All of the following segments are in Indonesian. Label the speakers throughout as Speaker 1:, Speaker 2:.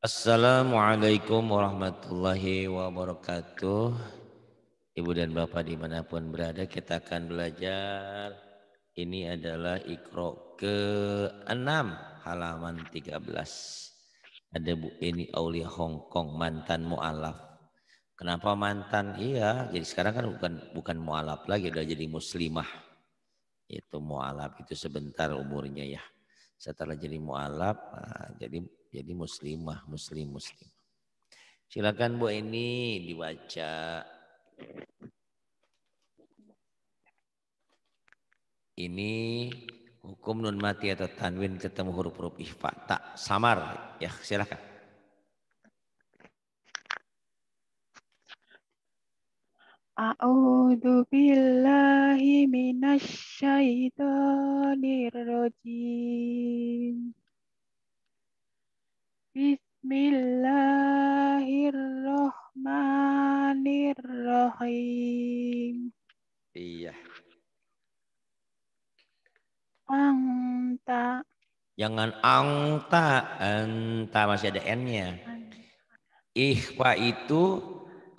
Speaker 1: Assalamualaikum warahmatullahi wabarakatuh. Ibu dan Bapak dimanapun berada kita akan belajar. Ini adalah ikro ke-6 halaman 13. Ada Bu Eni Aulia Kong mantan mu'alaf. Kenapa mantan? Iya, jadi sekarang kan bukan bukan mu'alaf lagi, udah jadi muslimah. Itu mu'alaf itu sebentar umurnya ya. Setelah jadi mu'alaf, nah, jadi jadi muslimah, muslim, muslim. Silakan Bu ini dibaca. Ini hukum nun mati atau tanwin ketemu huruf-huruf ihfa tak samar ya silakan.
Speaker 2: A'udzu billahi minasy syaithanir Bismillahirrahmanirrahim. Iya. Angta.
Speaker 1: Jangan angta, anta masih ada n-nya. Ikhfa itu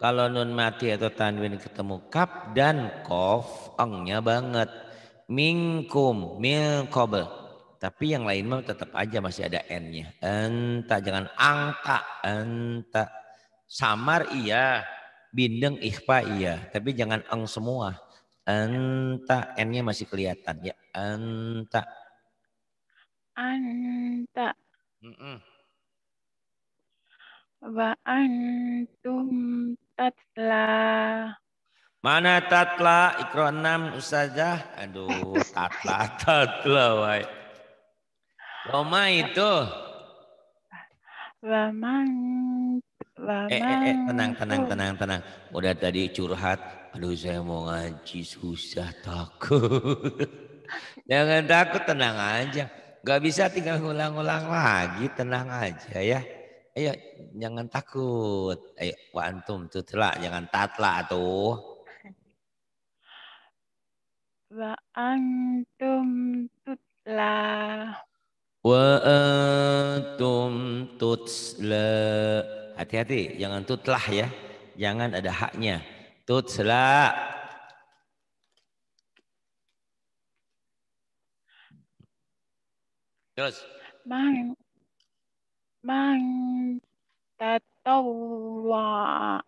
Speaker 1: kalau nun mati atau tanwin ketemu kap dan kof angnya banget. Mingkum, milkobel. Tapi yang lain mah tetap aja masih ada N-nya. Enta, jangan angka, enta. Samar iya, bindeng ikhfa iya. Tapi jangan eng semua. Enta, N-nya masih kelihatan ya. Enta.
Speaker 2: Anta. Mm -mm. Wa antum tatla.
Speaker 1: Mana tatla? Ikro enam usajah. Aduh, tatla, tatla. wae. Roma itu.
Speaker 2: Waman. Eh, eh, eh, tenang, tenang, tenang,
Speaker 1: tenang. Udah tadi curhat. Aduh, saya mau ngaji susah takut. Jangan takut, tenang aja. Gak bisa tinggal ngulang-ngulang lagi, tenang aja ya. Ayo, jangan takut. Ayo, wa antum tutla, jangan tatla tuh.
Speaker 2: Wa antum tutla.
Speaker 1: وأنتم tutsla. hati-hati jangan tutlah ya jangan ada haknya tutsla terus
Speaker 2: Mang. Mang. tatawwa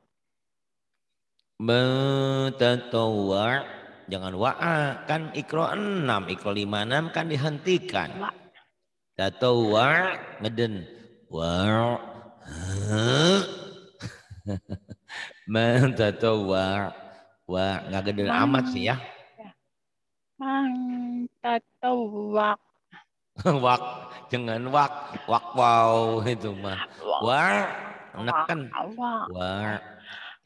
Speaker 1: mentatawwa jangan wa'a kan ikro enam ikro lima enam kan dihentikan wa tato wa ngeden. Wa. Man tato Wa nggak gede amat sih ya. ya.
Speaker 2: Man wa
Speaker 1: wak jangan wak wak wow itu mah wa neken wa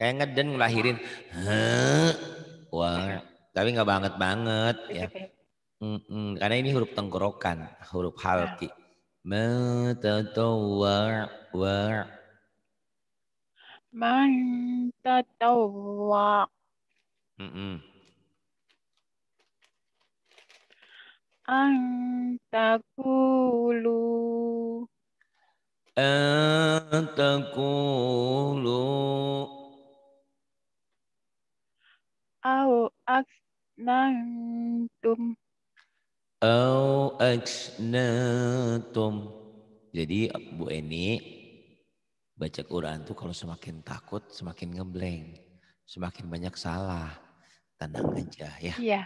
Speaker 1: kayak ngeden ngelahirin wa tapi nggak banget banget ya Mm-mm, karena ini huruf tenggorokan, huruf halki. Ya. Man tatawwa' wa'
Speaker 2: Man tatawwa' mm Antakulu
Speaker 1: Antakulu
Speaker 2: Au aksnantum
Speaker 1: au ajnatum. Jadi Bu Eni baca Quran tuh kalau semakin takut semakin ngebleng, semakin banyak salah. Tenang aja ya. Iya.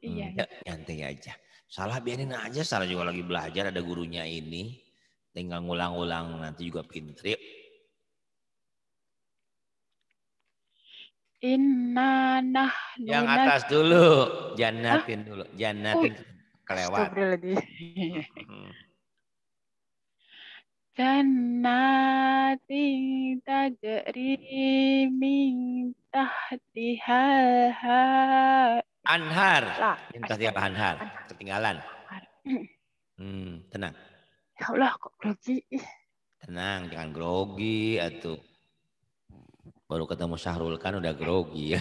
Speaker 1: Iya. Ya, nyantai aja. Salah biarin aja, salah juga lagi belajar ada gurunya ini. Tinggal ngulang-ulang nanti juga pintar.
Speaker 2: Inna nahnu Yang atas
Speaker 1: dulu, jannatin dulu, jannatin. Oh kelewat.
Speaker 2: Jannatin tajri min tahtiha
Speaker 1: Anhar. Min tahtiha anhar. Ketinggalan. Hmm, tenang.
Speaker 2: Ya Allah kok grogi.
Speaker 1: Tenang, jangan grogi atau Baru ketemu Syahrul kan udah grogi.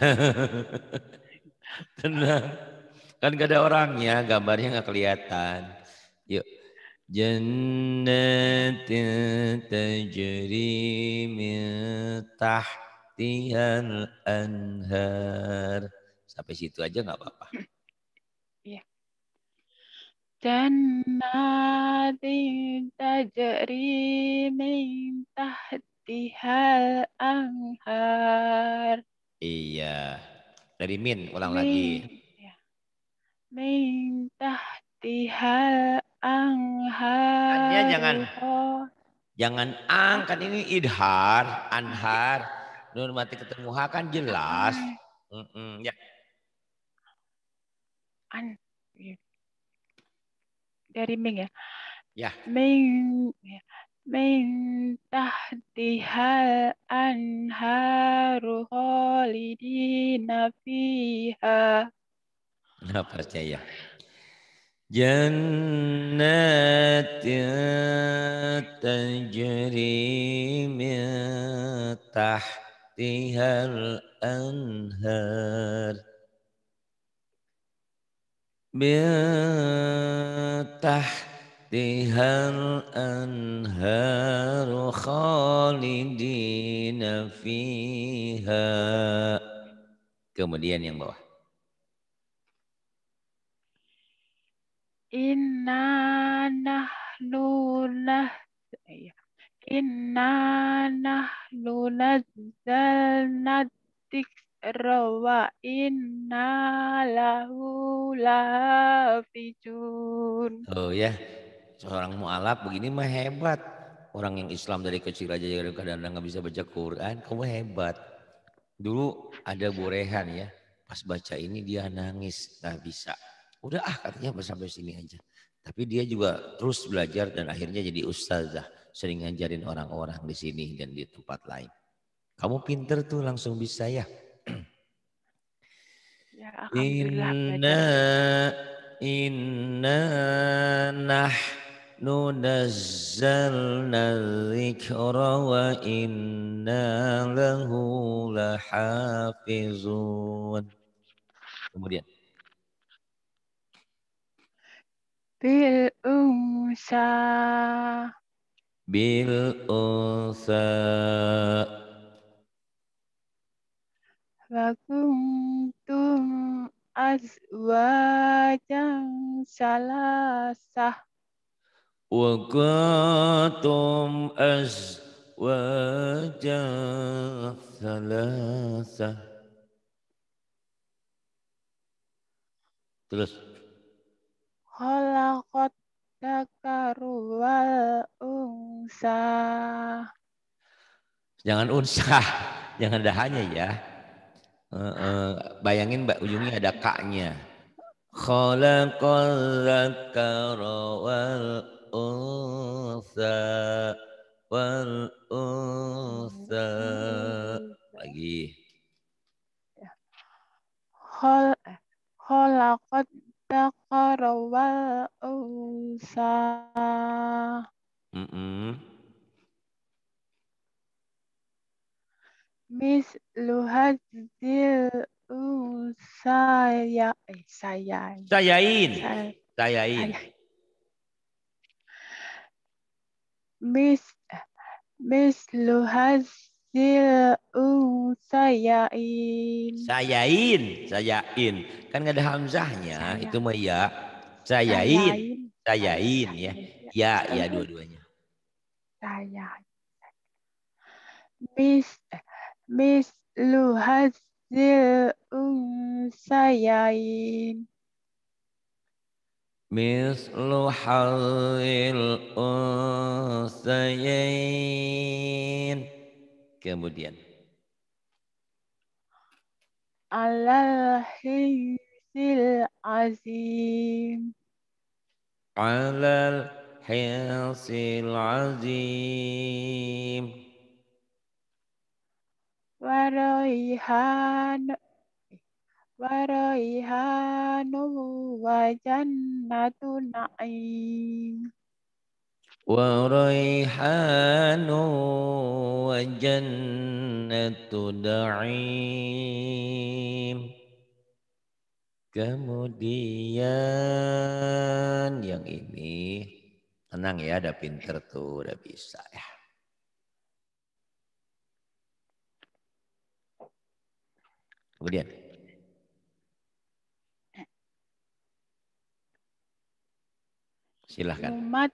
Speaker 1: tenang. Kan gak ada orangnya, gambarnya nggak kelihatan. Yuk. Jannatin tajri min tahtihal anhar. Sampai situ aja nggak apa-apa.
Speaker 2: Iya. Jannatin tajri min tahtihal anhar.
Speaker 1: Iya. Dari min ulang min. lagi
Speaker 2: min tahtiha anhar. Annya jangan
Speaker 1: jangan ang kan ini idhar, anhar. Nur mati ketemu ha kan jelas. Mm -mm, ya.
Speaker 2: An iya. dari Ming ya. Ya. Ming ya. Min tahtihal anharu holidina fiha.
Speaker 1: Nah percaya. Jenatat juri mi tahti hal anhar. Mi tahti hal anhar. Ruhalidin fiha. Kemudian yang bawah.
Speaker 2: Inna nahnu nah Inna nahnu nazzalna dzikra wa inna lahu lahafizun.
Speaker 1: Oh ya, seorang mualaf begini mah hebat. Orang yang Islam dari kecil aja kadang-kadang nggak bisa baca Quran, kamu hebat. Dulu ada borehan ya, pas baca ini dia nangis, nggak bisa udah ah katanya sampai sini aja. Tapi dia juga terus belajar dan akhirnya jadi ustazah. Sering ngajarin orang-orang di sini dan di tempat lain. Kamu pinter tuh langsung bisa ya.
Speaker 2: ya inna
Speaker 1: inna nah nunazzalna dzikra wa inna lahu lahafizun. Kemudian
Speaker 2: bil unsa
Speaker 1: bil unsa
Speaker 2: wa kuntum azwajan salasah
Speaker 1: wa kuntum azwajan salasah terus
Speaker 2: khalaqat dakaru wal unsa.
Speaker 1: Jangan unsah, jangan dahanya ya. Uh, uh, bayangin mbak ujungnya ada kaknya. Khalaqal dzakara wal unsa wal unsa lagi.
Speaker 2: Khol eh, kholakot Dzakara wal unsa. Mm -mm. Mislu hadzil saya eh, saya sayain sayain mis mislu haz Zil sayain.
Speaker 1: Sayain, sayain. Kan nggak ada hamzahnya, Saya. itu mah ya. Sayain, sayain, ya. Ya, ya dua-duanya.
Speaker 2: Sayain. Mis mis luhazil unsayain.
Speaker 1: Miss halil sayain. Kemudian.
Speaker 2: Alal hisil azim.
Speaker 1: Alal hisil azim.
Speaker 2: Waraihan waraihan wa jannatu na'im.
Speaker 1: وريحان وجنة kemudian yang ini tenang ya ada pinter tuh udah bisa ya kemudian
Speaker 2: silahkan umat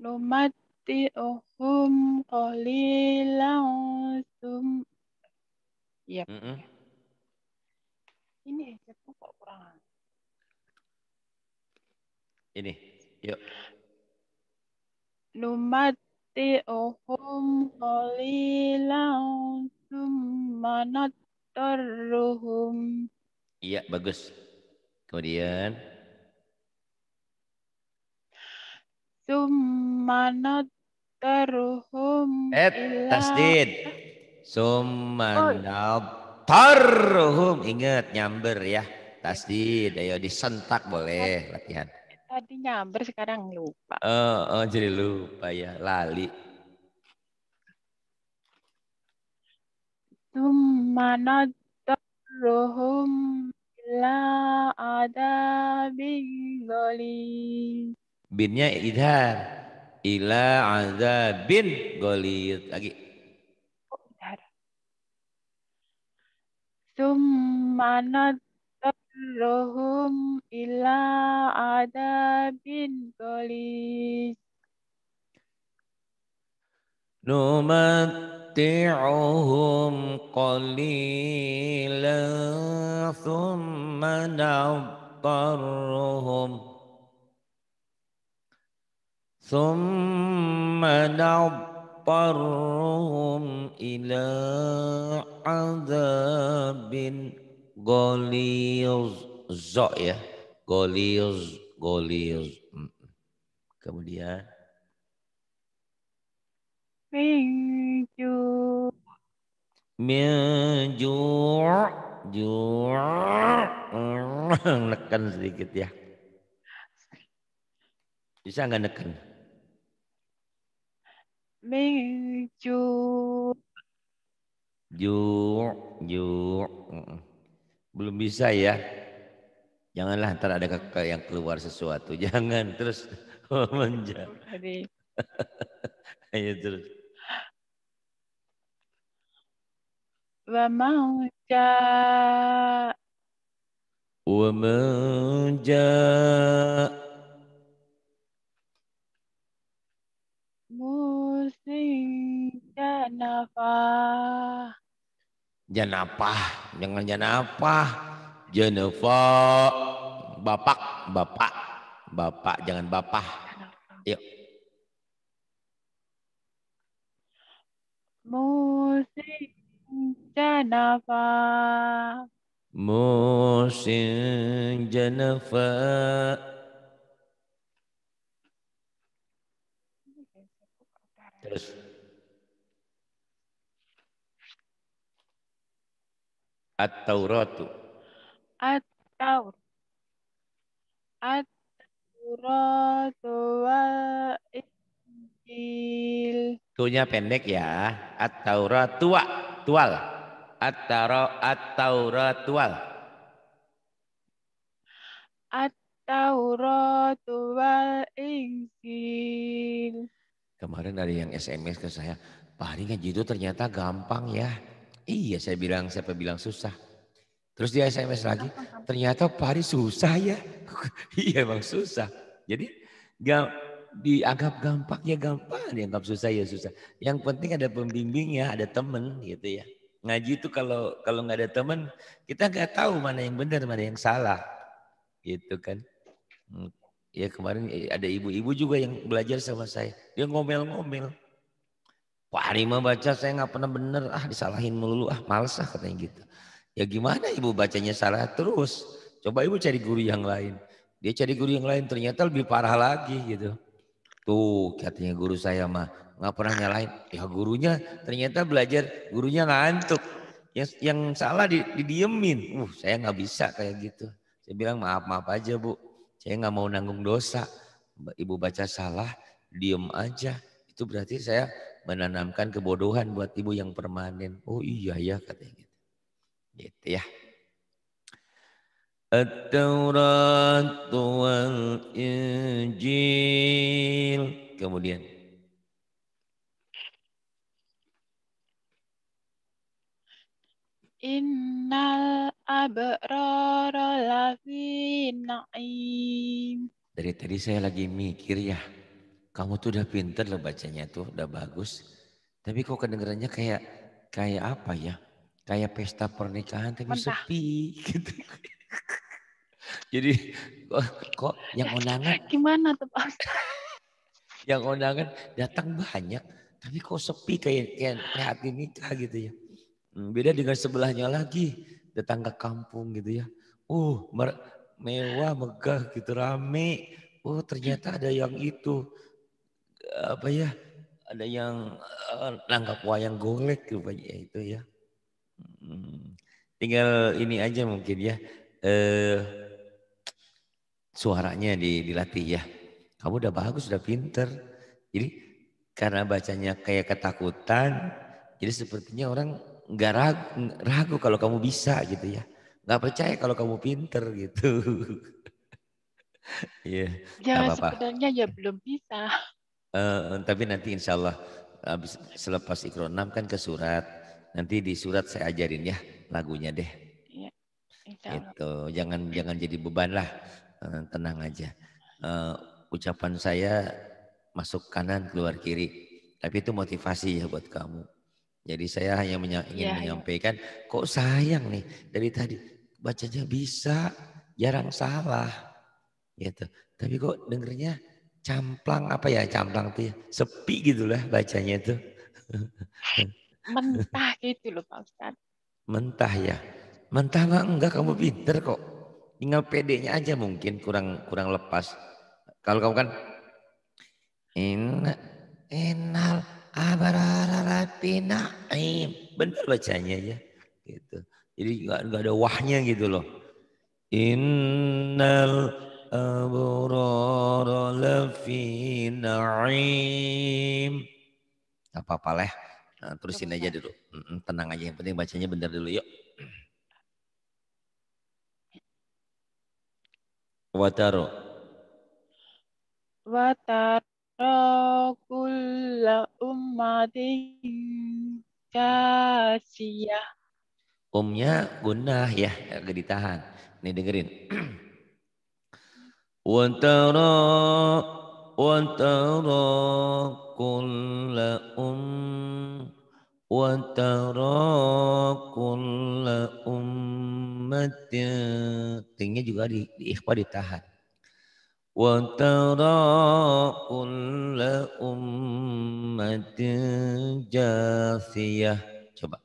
Speaker 2: numatti'uhum qalilan sum Yep. Iya. Mm -hmm. Ini headsetku ya, kok kurang.
Speaker 1: Ini, yuk.
Speaker 2: Numati'uhum qalilan summa manat
Speaker 1: Iya, bagus. Kemudian
Speaker 2: Summanat taruhum Et tasdid.
Speaker 1: Summanat taruhum. Ingat nyamber ya. Tasdid. Ayo disentak boleh latihan.
Speaker 2: Tadi nyamber sekarang lupa.
Speaker 1: Oh, oh jadi lupa ya. Lali.
Speaker 2: ثم taruhum. ila adabin ظليم
Speaker 1: binnya idhar ila azabin golid lagi
Speaker 2: Thumma nadarruhum ila adabin golid
Speaker 1: نمتعهم قليلا ثم نضطرهم ثم نضطرهم إلى عذاب غليظ ya hmm. kemudian
Speaker 2: minju
Speaker 1: minju jur neken sedikit ya bisa nggak neken
Speaker 2: min ju
Speaker 1: ju belum bisa ya janganlah ntar ada kakak yang keluar sesuatu jangan terus menja ayo iya, terus
Speaker 2: wa man
Speaker 1: wa man
Speaker 2: Janafah.
Speaker 1: Janafah, jangan janafah. Janafah. Bapak, bapak, bapak, jangan bapak. Yuk.
Speaker 2: Musik janafah.
Speaker 1: Musik janafa terus At-Tauratu.
Speaker 2: At-Taur. At-Tauratu Injil.
Speaker 1: tuhnya pendek ya. At-Tauratu wa tual. At-Taro At-Tauratu wal.
Speaker 2: At-Tauratu Injil.
Speaker 1: Kemarin ada yang SMS ke saya, Pak Hari ngaji itu ternyata gampang ya. Iya saya bilang, siapa bilang susah. Terus dia SMS lagi, ternyata Pak Hari susah ya. iya emang susah. Jadi gak, dianggap gampang ya gampang, dianggap susah ya susah. Yang penting ada pembimbingnya, ada temen gitu ya. Ngaji itu kalau kalau nggak ada temen, kita nggak tahu mana yang benar, mana yang salah. Gitu kan. Hmm. Ya kemarin eh, ada ibu-ibu juga yang belajar sama saya. Dia ngomel-ngomel. Pak Arima baca saya nggak pernah bener. Ah disalahin melulu. Ah males ah katanya gitu. Ya gimana ibu bacanya salah terus. Coba ibu cari guru yang lain. Dia cari guru yang lain ternyata lebih parah lagi gitu. Tuh katanya guru saya mah nggak pernah nyalain. Ya gurunya ternyata belajar gurunya ngantuk. Yang, yang salah didiemin. Uh saya nggak bisa kayak gitu. Saya bilang maaf maaf aja bu saya nggak mau nanggung dosa. Ibu baca salah, diem aja. Itu berarti saya menanamkan kebodohan buat ibu yang permanen. Oh iya ya katanya gitu. Gitu ya. At-Taurat wal Injil. Kemudian
Speaker 2: Innal
Speaker 1: dari tadi saya lagi mikir ya, kamu tuh udah pinter loh bacanya tuh, udah bagus. Tapi kok kedengarannya kayak kayak apa ya? Kayak pesta pernikahan tapi Mentah.
Speaker 2: sepi gitu.
Speaker 1: Jadi kok, kok yang undangan
Speaker 2: gimana tuh Pak
Speaker 1: Yang undangan datang banyak tapi kok sepi kayak kayak, kayak hati nikah gitu ya. Hmm, beda dengan sebelahnya lagi datang ke kampung gitu ya. Uh, mewah, megah gitu, rame. Oh, ternyata ada yang itu apa ya? Ada yang uh, eh, nangkap wayang golek gitu, ya itu ya. Hmm. Tinggal ini aja mungkin ya. Eh uh, suaranya di, dilatih ya. Kamu udah bagus, udah pinter. Jadi karena bacanya kayak ketakutan, jadi sepertinya orang nggak ragu, ragu kalau kamu bisa gitu ya. Nggak percaya kalau kamu pinter gitu. Iya. yeah, ya apa -apa.
Speaker 2: sebenarnya ya belum bisa.
Speaker 1: Uh, tapi nanti insya Allah habis selepas ikro enam kan ke surat. Nanti di surat saya ajarin ya lagunya deh. Ya, itu gitu. jangan jangan jadi beban lah. Uh, tenang aja. Uh, ucapan saya masuk kanan keluar kiri. Tapi itu motivasi ya buat kamu. Jadi saya hanya menya ingin ya, menyampaikan, ya. kok sayang nih dari tadi bacanya bisa, jarang salah, gitu. Tapi kok dengernya camplang apa ya camplang tuh ya, sepi gitulah bacanya itu.
Speaker 2: Mentah gitu loh Pak Ustaz.
Speaker 1: Mentah ya, mentah mah enggak kamu pinter kok. Tinggal pedenya aja mungkin kurang kurang lepas. Kalau kamu kan enak, enak abararafi naim. Eh, benar bacanya ya. Gitu. Jadi nggak nggak ada wahnya gitu loh. Innal abrara lafi naim. apa-apa lah. Nah, terusin aja dulu. Tenang aja yang penting bacanya benar dulu yuk. Wataro.
Speaker 2: Wataro kulla ummatin kasiyah.
Speaker 1: Umnya gunah ya, agak ditahan. Nih dengerin. Wantara wantara kulla um wantara kulla ummatin. Tingnya juga di, di ikhfa ditahan. وترى كل أمة coba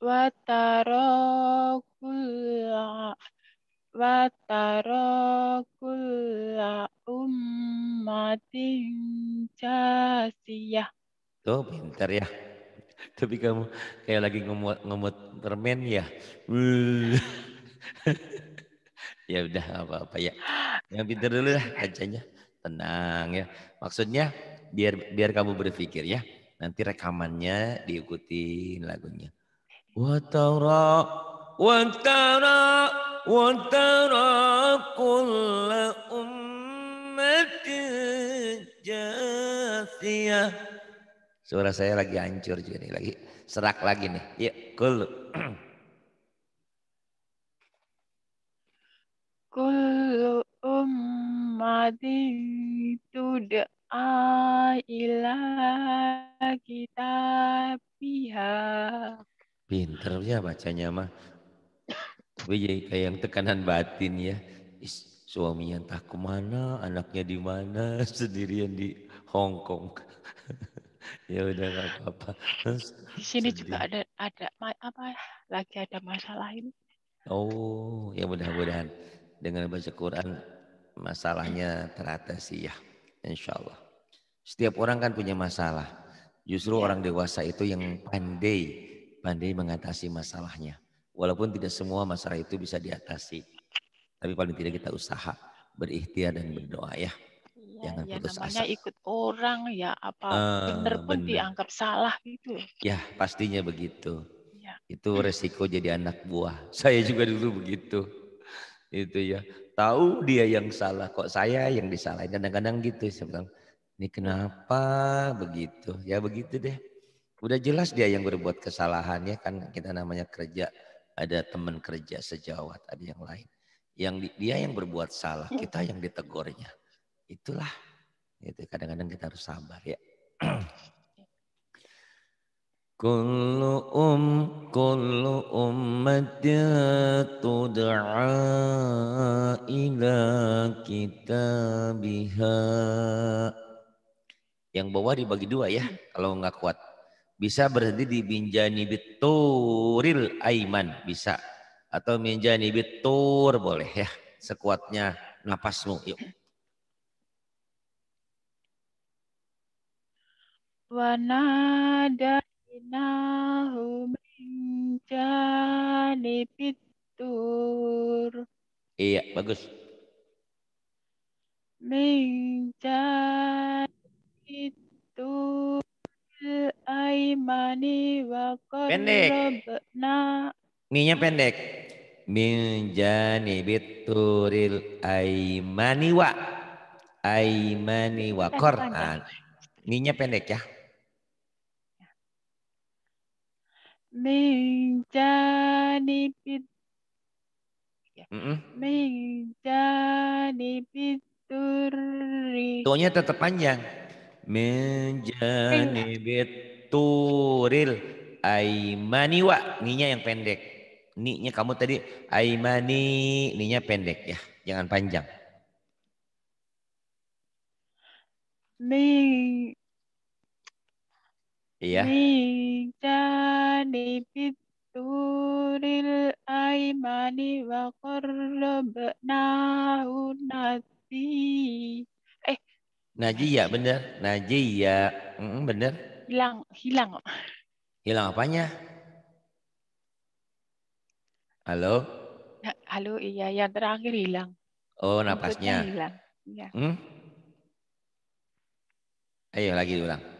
Speaker 2: وترى كل وترى كل
Speaker 1: Tuh pintar ya. Tapi kamu kayak lagi ngemut, ngemut permen ya. ya udah apa-apa ya. Yang pinter dulu lah kacanya. Tenang ya. Maksudnya biar biar kamu berpikir ya. Nanti rekamannya diikuti lagunya. Watara watara watara kulla ummatin jasiyah. Suara saya lagi hancur juga nih lagi. Serak lagi nih. Yuk, kul.
Speaker 2: kullu ilah tud'a ila kitabiha.
Speaker 1: ya bacanya mah. Tapi yang tekanan batin ya. Is, yang tak kemana, anaknya di mana, sendirian di Hong Kong. ya udah nggak apa-apa. Di sini juga
Speaker 2: ada ada apa lagi ada masalah ini.
Speaker 1: Oh, ya mudah-mudahan dengan baca Quran masalahnya teratasi ya insya Allah. Setiap orang kan punya masalah. Justru iya. orang dewasa itu yang pandai, pandai mengatasi masalahnya. Walaupun tidak semua masalah itu bisa diatasi. Tapi paling tidak kita usaha, berikhtiar dan berdoa ya.
Speaker 2: Iya, Jangan ya, putus namanya asa. ikut orang ya apa uh, ah, benar pun bener. dianggap salah gitu.
Speaker 1: Ya pastinya begitu. Ya. Itu resiko jadi anak buah. Saya juga dulu begitu itu ya tahu dia yang salah kok saya yang disalahin kadang-kadang gitu sebetulnya ini kenapa begitu ya begitu deh udah jelas dia yang berbuat kesalahan ya kan kita namanya kerja ada teman kerja sejawat ada yang lain yang dia yang berbuat salah kita yang ditegurnya itulah itu kadang-kadang kita harus sabar ya كل أم كل أمة تدعى إلى كتابها Yang bawah dibagi dua ya hmm. kalau nggak kuat. Bisa berhenti di binjani bituril aiman bisa atau minjani bitur boleh ya sekuatnya napasmu yuk.
Speaker 2: Wanada Innahu min janibitur.
Speaker 1: Iya, bagus.
Speaker 2: Min janibitur aimani wa Pendek.
Speaker 1: Minya pendek. Min janibituril aimani wa. Aimani wa Quran. Ah, Minya pendek ya.
Speaker 2: min janibit ya.
Speaker 1: tetap panjang Menjani beturil. aimani wa ninya yang pendek ninya kamu tadi aimani ninya pendek ya jangan panjang
Speaker 2: Iya. Bijani fituril aimani wa qarrabnahu nasi. Eh.
Speaker 1: Najiya bener. Najiya. Mm, bener.
Speaker 2: Hilang, hilang.
Speaker 1: Hilang apanya? Halo?
Speaker 2: Ya, halo, iya. Yang terakhir hilang.
Speaker 1: Oh, napasnya. Hilang. Ya. Hmm? Ayo lagi ulang.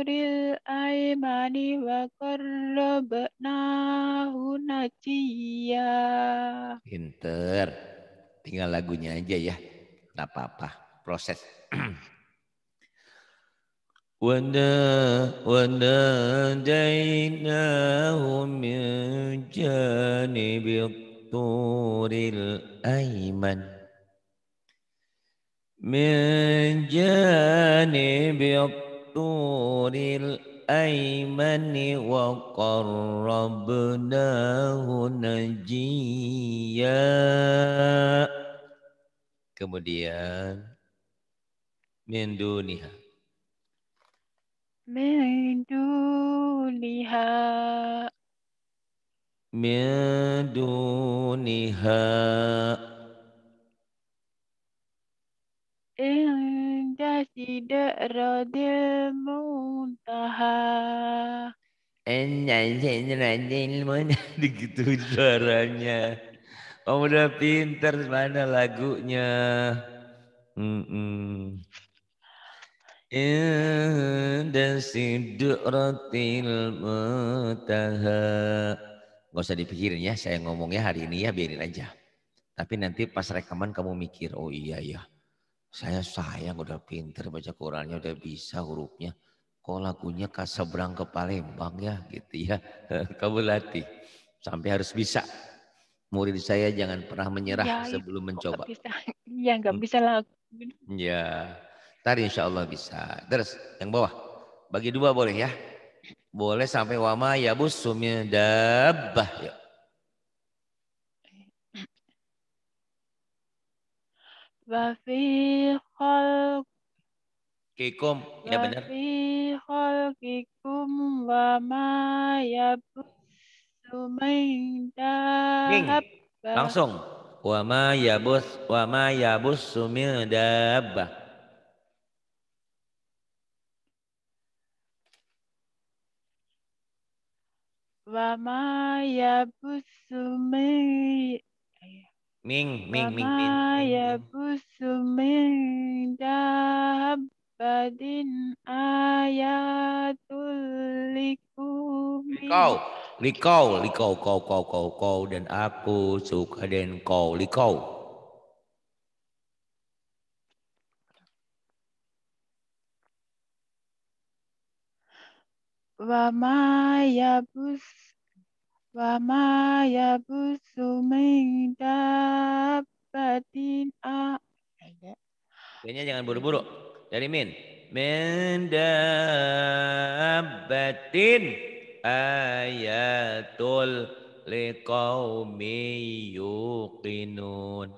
Speaker 2: nuril aimani wa
Speaker 1: Pinter. Tinggal lagunya aja ya. apa-apa, proses. Wanda wanda jaina humjani turil aiman menjani janibi turil aimani wa qarrabnahu najiyya kemudian mendunia.
Speaker 2: Mendunia.
Speaker 1: Mendunia
Speaker 2: dasi radil muntaha.
Speaker 1: Begitu suaranya. Kamu udah pinter mana lagunya. dan -mm. Indah sidratil muntaha. Gak usah dipikirin ya, saya ngomongnya hari ini ya biarin aja. Tapi nanti pas rekaman kamu mikir, oh iya ya. Saya sayang udah pinter baca Qurannya, udah bisa hurufnya. Kok lagunya kasabrang ke Palembang ya gitu ya. Kamu latih sampai harus bisa. Murid saya jangan pernah menyerah ya, sebelum mencoba.
Speaker 2: ya nggak bisa iya, hmm. lagu.
Speaker 1: Ya, tadi insya Allah bisa. Terus yang bawah, bagi dua boleh ya. Boleh sampai wama ya sumi dabah Yuk. Wa fi Kikum, ya benar.
Speaker 2: Wa fi kikum, wa ma yabutsu min Langsung.
Speaker 1: Wa ma yabus wa ma yabussu min dabbah.
Speaker 2: Wa ma Ming, Ming, Ming, Ming. Ya busuming dabadin ayatul likumi. Likau,
Speaker 1: likau, likau, kau, kau, kau, kau, dan aku suka dan kau, likau. jangan buru-buru. Dari min. Min dabbatin ayatul liqawmi yuqinun.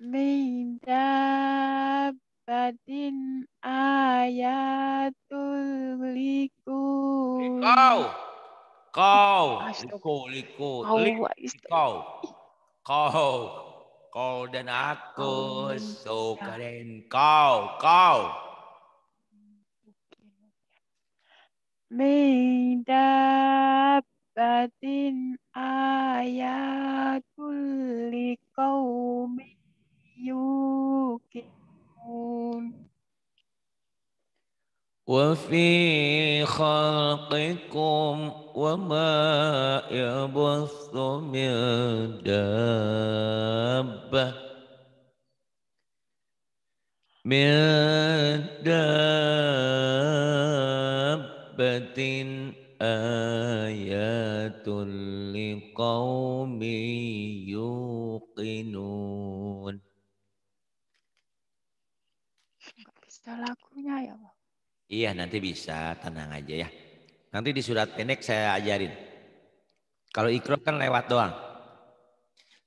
Speaker 2: Min dabbatin ayatul liqawmi Kau,
Speaker 1: Kau, liku, liku, liku, kau, kau kau dan aku suka dengan kau kau
Speaker 2: ayat ayatul kau yuqinun
Speaker 1: وفي خلقكم وما يبث من دابة من دابة آيات لقوم يوقنون.
Speaker 2: Bisa lagunya ya,
Speaker 1: Iya nanti bisa, tenang aja ya. Nanti di surat pendek saya ajarin. Kalau ikro kan lewat doang.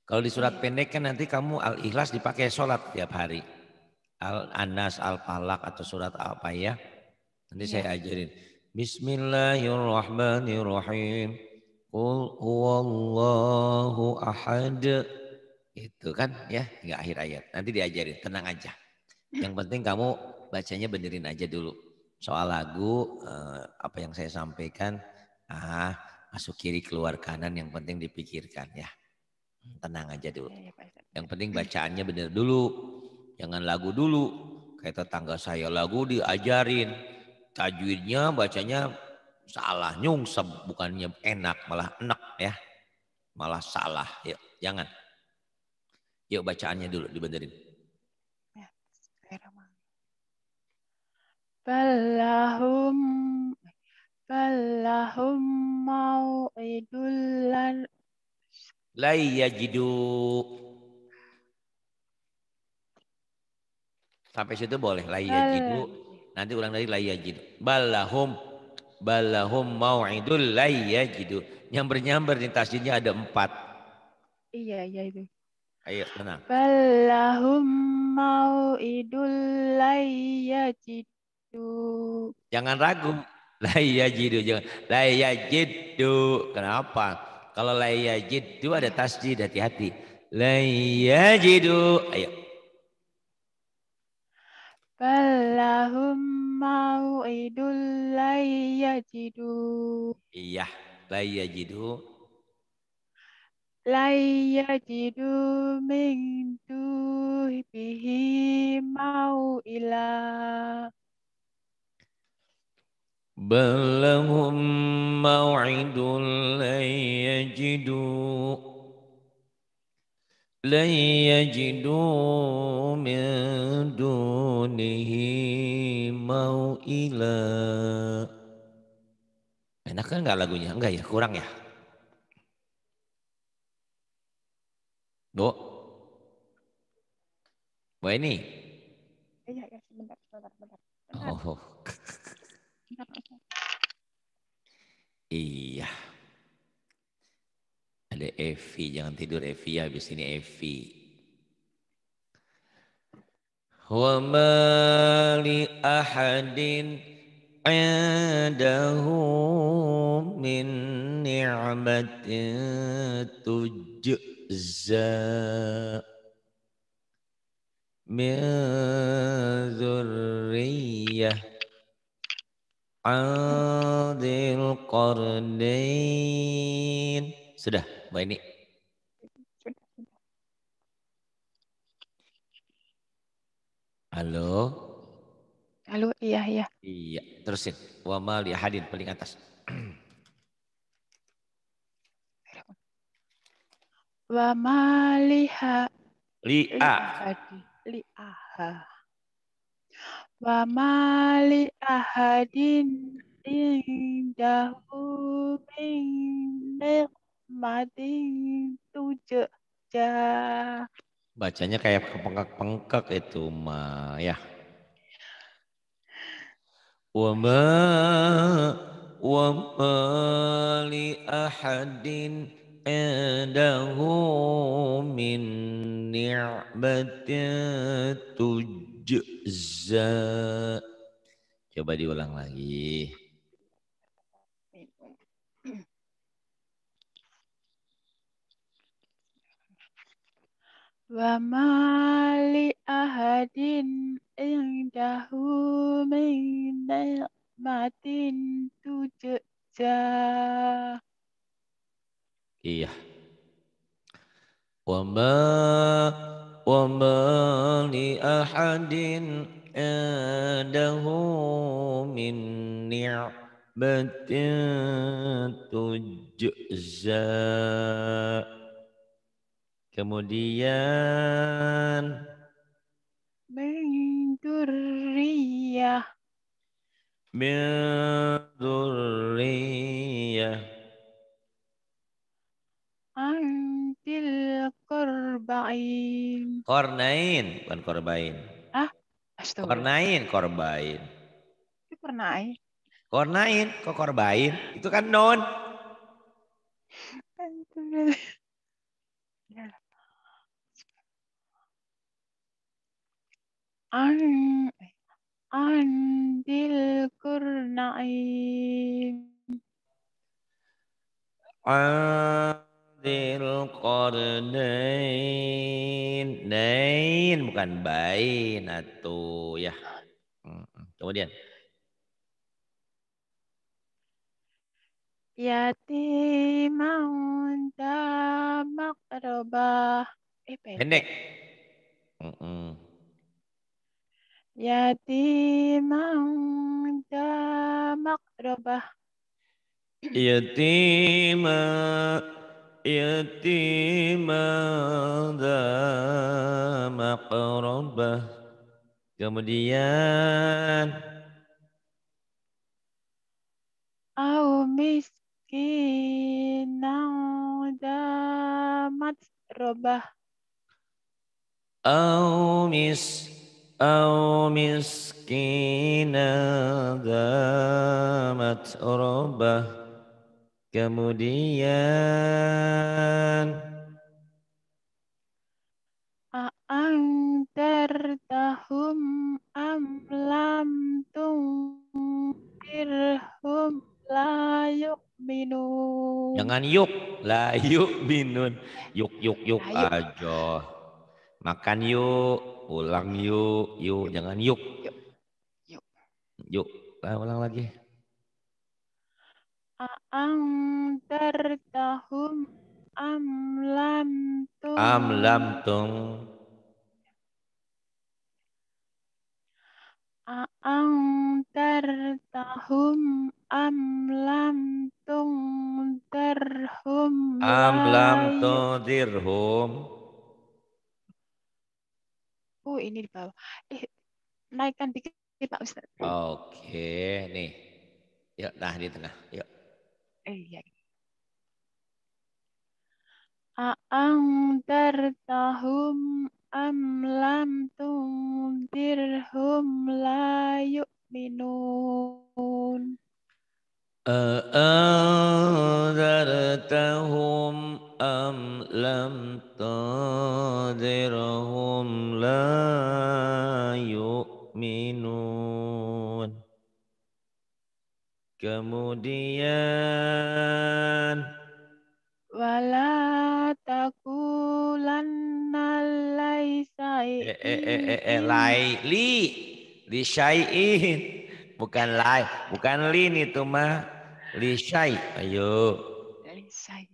Speaker 1: Kalau di surat pendek kan nanti kamu al-ikhlas dipakai sholat tiap hari. Al-anas, al-falak atau surat apa ya. Nanti ya. saya ajarin. Bismillahirrahmanirrahim. Qul huwallahu ahad. Itu kan ya, nggak akhir ayat. Nanti diajarin, tenang aja. Yang penting kamu bacanya benerin aja dulu. Soal lagu, eh, apa yang saya sampaikan, ah masuk kiri keluar kanan yang penting dipikirkan ya. Tenang aja dulu. Iya, iya, yang penting bacaannya benar dulu. Jangan lagu dulu. Kayak tetangga saya lagu diajarin. Tajwidnya bacanya salah nyungsep bukannya enak malah enak ya. Malah salah. Yuk, jangan. Yuk bacaannya dulu dibenerin.
Speaker 2: Balahum فلهم mau لن
Speaker 1: لن jidu sampai situ boleh la jidu nanti ulang dari la yajidu balahum balahum idul la jidu nyamber-nyamber di tasjidnya ada empat
Speaker 2: iya iya itu iya. ayo tenang balahum idul la jidu
Speaker 1: Jangan ragu. laya jidu jangan. laya jidu. Kenapa? Kalau laya jidu ada tasjid hati-hati. Laya jidu. Ayo.
Speaker 2: mau idul laya jidu.
Speaker 1: Iya, laya jidu.
Speaker 2: Laya jidu minggu pih mau ilah.
Speaker 1: بل لهم موعد لن يجدوا لن يجدوا من دونه موئلا Enak kan nggak lagunya? Enggak ya, kurang ya. Bu, bu ini.
Speaker 2: Iya, ya, sebentar, sebentar, sebentar.
Speaker 1: Oh. oh. Iya. Ada Evi, jangan tidur Evi ya, habis ini Evi. Wa ma li ahadin adahu min ni'matin tujza min zurriyah Adil Qarnain. Sudah, Mbak ini. Halo.
Speaker 2: Halo, iya iya.
Speaker 1: Iya, terusin. Wa mali hadin paling atas.
Speaker 2: Wa maliha li'a li'aha wa mali ahadin indahu min nikmatin tujuh
Speaker 1: Bacanya kayak pengkak-pengkak itu, Ma. Ya. Wa ma wa ma li ahadin indahu min ni'matin tujuh juzza. Coba diulang lagi.
Speaker 2: Wa ma li ahadin indahu min ni'matin tujza.
Speaker 1: Iya. Wa ma وما لأحد عنده من نعمة تجزى Kemudian
Speaker 2: min durriyah Dil korbain.
Speaker 1: Kornain, bukan korbain.
Speaker 2: Ah, astaga.
Speaker 1: Kornain, korbain.
Speaker 2: Itu kornain.
Speaker 1: Kornain, kok korbain? Itu kan non.
Speaker 2: An Andil kurnain.
Speaker 1: An ذي qarnain nain bukan bain atau ya kemudian
Speaker 2: Yatiman damak roba. Eh, pendek. pendek. Mm -mm. Yatiman
Speaker 1: يتيما ذا مقربة kemudian
Speaker 2: au miskinan damat robah
Speaker 1: au mis au miskinan damat robah Kemudian
Speaker 2: A'antartahum amlam lam tungfirhum layuk minun. Jangan yuk, la
Speaker 1: minun. Yuk, yuk, nah, yuk aja. Makan yuk, ulang yuk, yuk, jangan yuk. Yuk. Yuk, yuk. Nah, ulang lagi.
Speaker 2: Am tartahum am lam tum. Am lam tum. Am tartahum am lam tum terhum. Am lam
Speaker 1: tum dirhum.
Speaker 2: Oh ini di bawah. Eh, naikkan dikit Pak Ustaz.
Speaker 1: Oke, nih. Yuk, nah di tengah. Yuk
Speaker 2: iya A'angdartahum am lam tundirhum la yu'minun.
Speaker 1: A'angdartahum am lam tundirhum la minun. Kemudian
Speaker 2: wala takulanna laisa eh eh eh
Speaker 1: eh, eh, eh lai li li syai'in bukan lai bukan lin itu mah li syai ayo
Speaker 2: li syai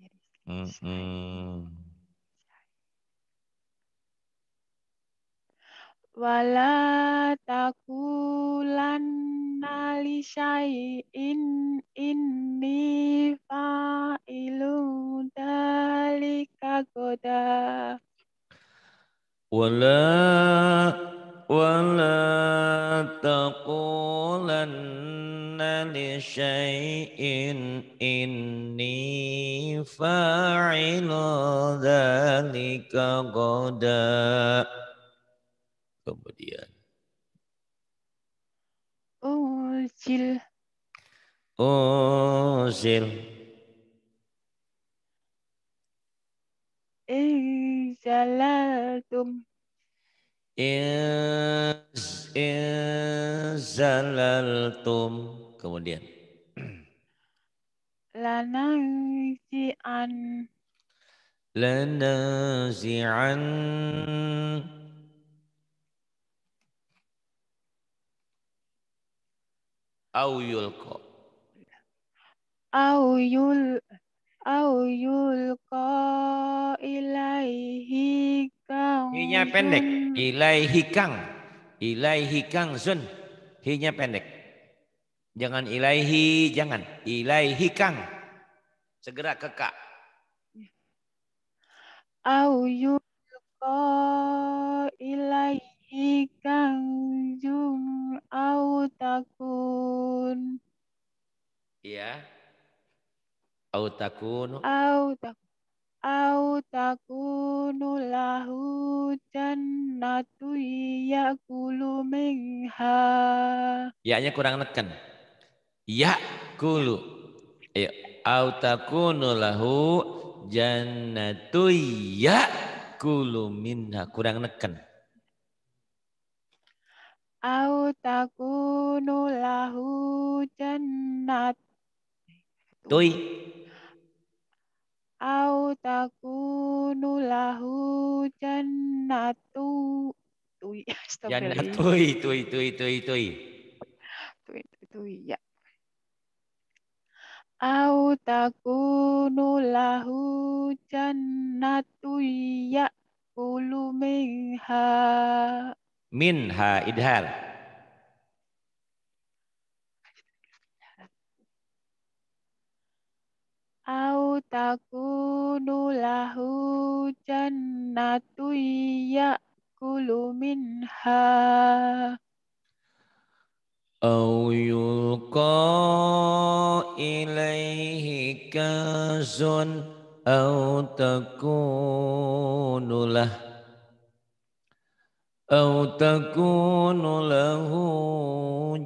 Speaker 2: wala takulan nali syai in inni fa ilu dalika goda
Speaker 1: wala wala taqulan li syai'in inni fa'ilu dhalika goda, kemudian
Speaker 2: Uzil.
Speaker 1: Uzil.
Speaker 2: Izalatum.
Speaker 1: Iz, izalaltum. Kemudian.
Speaker 2: Lanazi'an.
Speaker 1: Lanazi'an. au yulqa
Speaker 2: au yul au yulqa ilaihi kang hinya pendek
Speaker 1: ilaihi kang ilaihi kang sun hinya pendek jangan ilaihi jangan ilaihi kang segera ke kak
Speaker 2: au yulqa ilaihi ikang jum autakun. takun.
Speaker 1: Iya. Autakun.
Speaker 2: takunu. Au takunu lahu jannatu kulu minha.
Speaker 1: Ya-nya kurang neken. kulu. Ayo. Iya. Au takunu lahu jannatu kulu minha. Kurang neken
Speaker 2: au takunu lahu jannat Tui. Au takunu lahu jannatu tui. Jannat tui,
Speaker 1: tui, tui, tui, tui.
Speaker 2: Tui, tui, ya. Au takunu lahu jannatu ya kulu minha
Speaker 1: minha idhal,
Speaker 2: au takunu lahu jannatu yakulu minha
Speaker 1: أو يلقى إليه كنز أو تكون له أو تكون له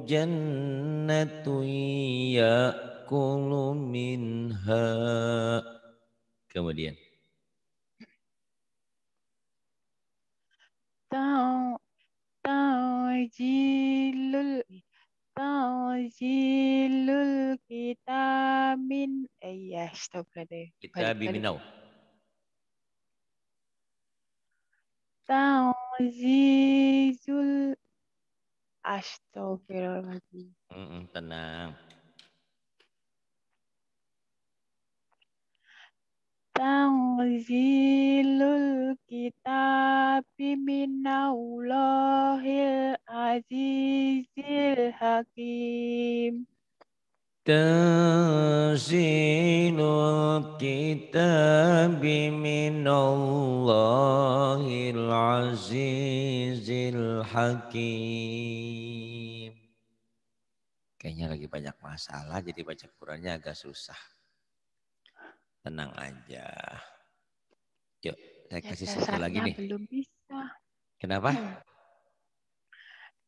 Speaker 1: جنة يأكل منها Kemudian.
Speaker 2: Ta'jilul Ta'jilul kita min eh, stop kata. Kita biminau. Ta'jilul Azizul Astagfirullahaladzim. Mm -mm, tenang. Tanzilul kitabi minallahil azizil hakim.
Speaker 1: تنزيل الكتاب من الله العزيز الحكيم Kayaknya lagi banyak masalah jadi baca Qurannya agak susah. Tenang aja. Yuk, saya ya, kasih ya, satu lagi nih.
Speaker 2: Belum bisa. Kenapa? Hmm.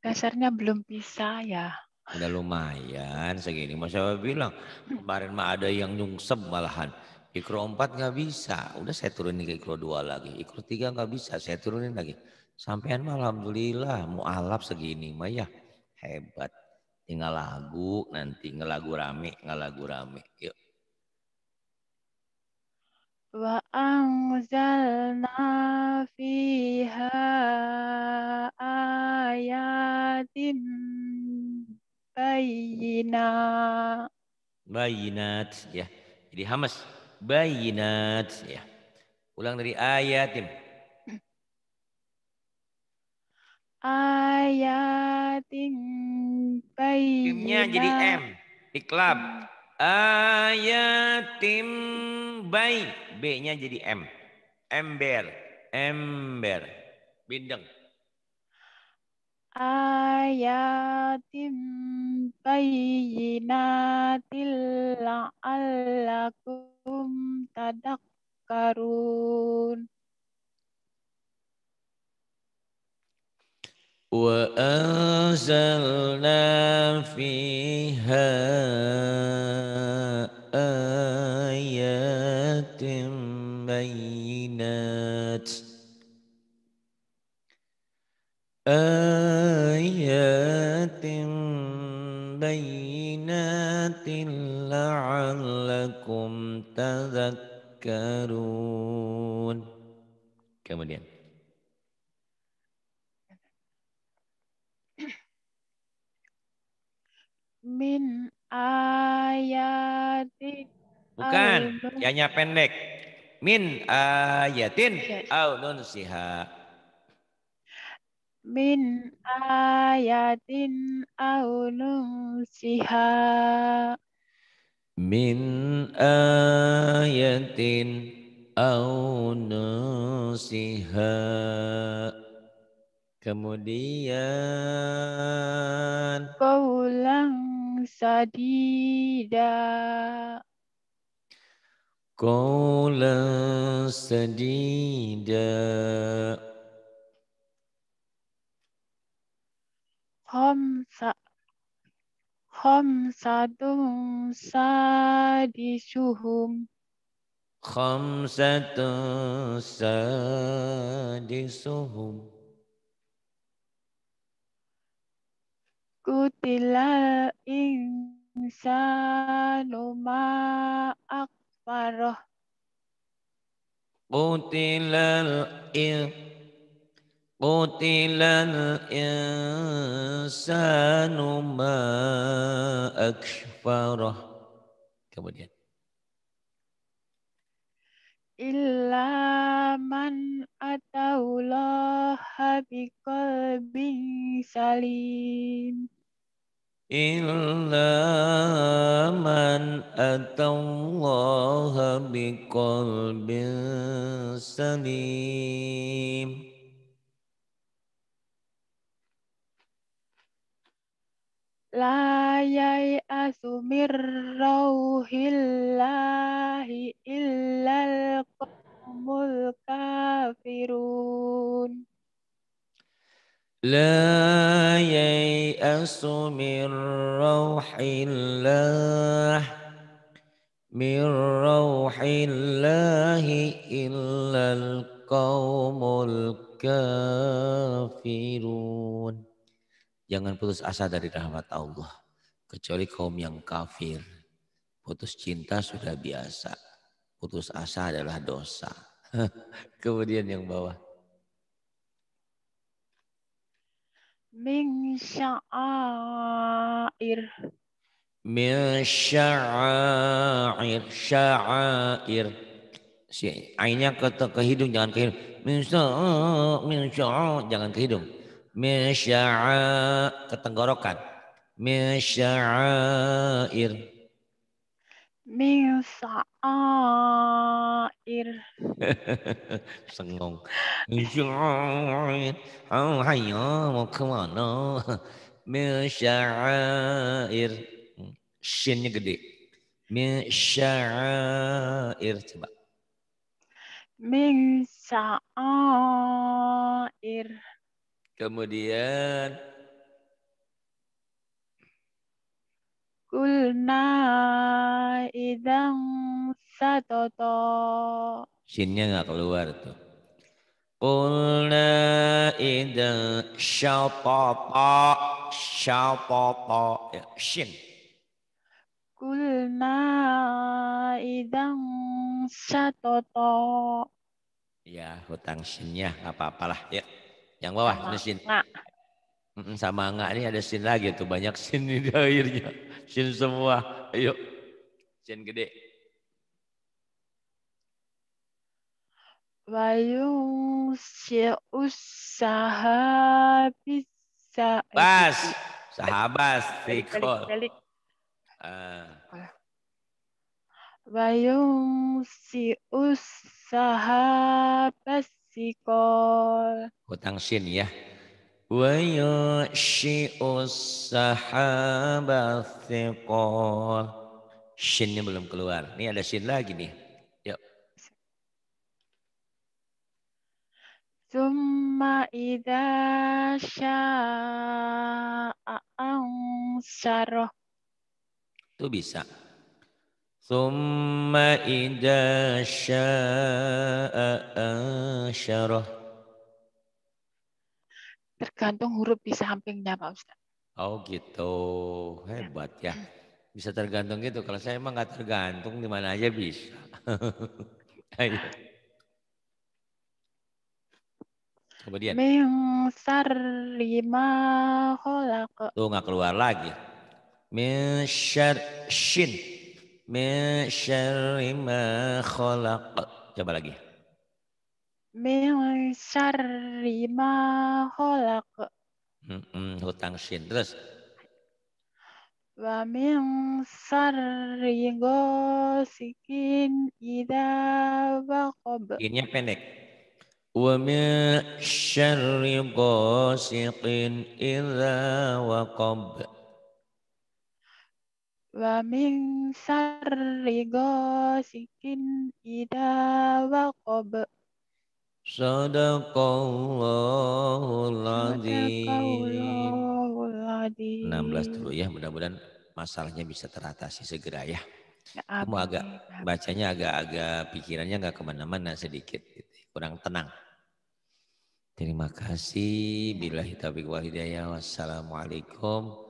Speaker 2: Dasarnya belum bisa ya.
Speaker 1: Udah lumayan segini. Masa saya bilang, kemarin mah ada yang nyungsep malahan. Ikro 4 nggak bisa. Udah saya turunin ke ikro 2 lagi. Ikro 3 nggak bisa, saya turunin lagi. Sampean mah alhamdulillah mualaf segini mah ya. Hebat. Tinggal lagu nanti ngelagu rame, ngelagu rame. Yuk.
Speaker 2: Wa anzalna fiha ayat bayina.
Speaker 1: Bayinat ya. Jadi hamas bayinat ya. Ulang dari ayatim.
Speaker 2: Ayatim bayinat. Timnya jadi M.
Speaker 1: Iklab. Ayatim bay. B-nya jadi M. Ember. Ember. Bindeng
Speaker 2: ayatim bayinatil la'allakum tadakkarun
Speaker 1: wa anzalna fiha ayatim bayinatil آيات بينات لعلكم تذكرون kemudian
Speaker 2: min ayatin. bukan yanya
Speaker 1: pendek min ayatin au iya. nun siha
Speaker 2: min ayatin au siha
Speaker 1: min ayatin au siha kemudian
Speaker 2: qaulan sadida
Speaker 1: qaulan sadida
Speaker 2: Homsa Homsadum sadisuhum
Speaker 1: Khamsatun sadisuhum
Speaker 2: Kutila insanu ma'akfaroh
Speaker 1: Kutila ing Kutilal insanu ma akfarah Kemudian
Speaker 2: Illa man ataulah habiqal bin salim
Speaker 1: Illa man ataulah habiqal bin salim
Speaker 2: لا ييأس من روح الله إلا القوم الكافرون
Speaker 1: لا ييأس من روح الله من روح الله إلا القوم الكافرون Jangan putus asa dari rahmat Allah. Kecuali kaum yang kafir. Putus cinta sudah biasa. Putus asa adalah dosa. Kemudian yang bawah.
Speaker 2: Min sya'air.
Speaker 1: Min sya'air. Sya'air. Si, ainnya ke, ke hidung, jangan ke hidung. Jangan ke hidung min sya'a ketenggorokan min sya'air
Speaker 2: min sya'air
Speaker 1: sengong min sya'air oh hayo oh, mau kemana oh. min sya'air shinnya gede min sya'air
Speaker 2: coba min sya'air
Speaker 1: Kemudian
Speaker 2: Kulna idang satoto.
Speaker 1: Sinnya nggak keluar tuh. Kulna idang syatoto. Syatoto. Ya, sin.
Speaker 2: Kulna idang satoto.
Speaker 1: Ya, hutang sinnya apa-apalah ya. Yang bawah sama sin. Sama enggak ini ada sin lagi tuh banyak sin di akhirnya. Sin semua. Ayo. Sin gede.
Speaker 2: Wayung usaha bisa. Bas. Sahabas. Sikol. Wayung ah. si usaha bas sikol.
Speaker 1: Utang sin ya. Wa yushi'us sahaba sikol. Sinnya belum keluar. Ini ada sin lagi nih. Yuk.
Speaker 2: Summa idha sya'a ansyaroh.
Speaker 1: Itu bisa. ثم إذا شاء أنشره
Speaker 2: tergantung huruf di sampingnya Pak Ustaz.
Speaker 1: Oh gitu, hebat ya. Bisa tergantung gitu. Kalau saya emang nggak tergantung di mana aja bisa. Ayo. Kemudian.
Speaker 2: Mengsar lima kholak. Tuh nggak keluar lagi.
Speaker 1: Mengsar shin. Min syarri ma khalaq. Coba lagi.
Speaker 2: Min syarri ma khalaq.
Speaker 1: Hmm, hmm, hutang sin. Terus.
Speaker 2: Wa min syarri ghasikin idza waqab.
Speaker 1: Innya pendek. Wa min syarri ghasikin idza waqab
Speaker 2: wa min sarri ghasikin ida waqab
Speaker 1: Sadaqallahu Azim.
Speaker 2: 16 dulu ya,
Speaker 1: mudah-mudahan masalahnya bisa teratasi segera ya. ya Kamu agak bacanya agak-agak pikirannya nggak kemana-mana sedikit, gitu. kurang tenang. Terima kasih. Bila hitabik wal hidayah. Wassalamualaikum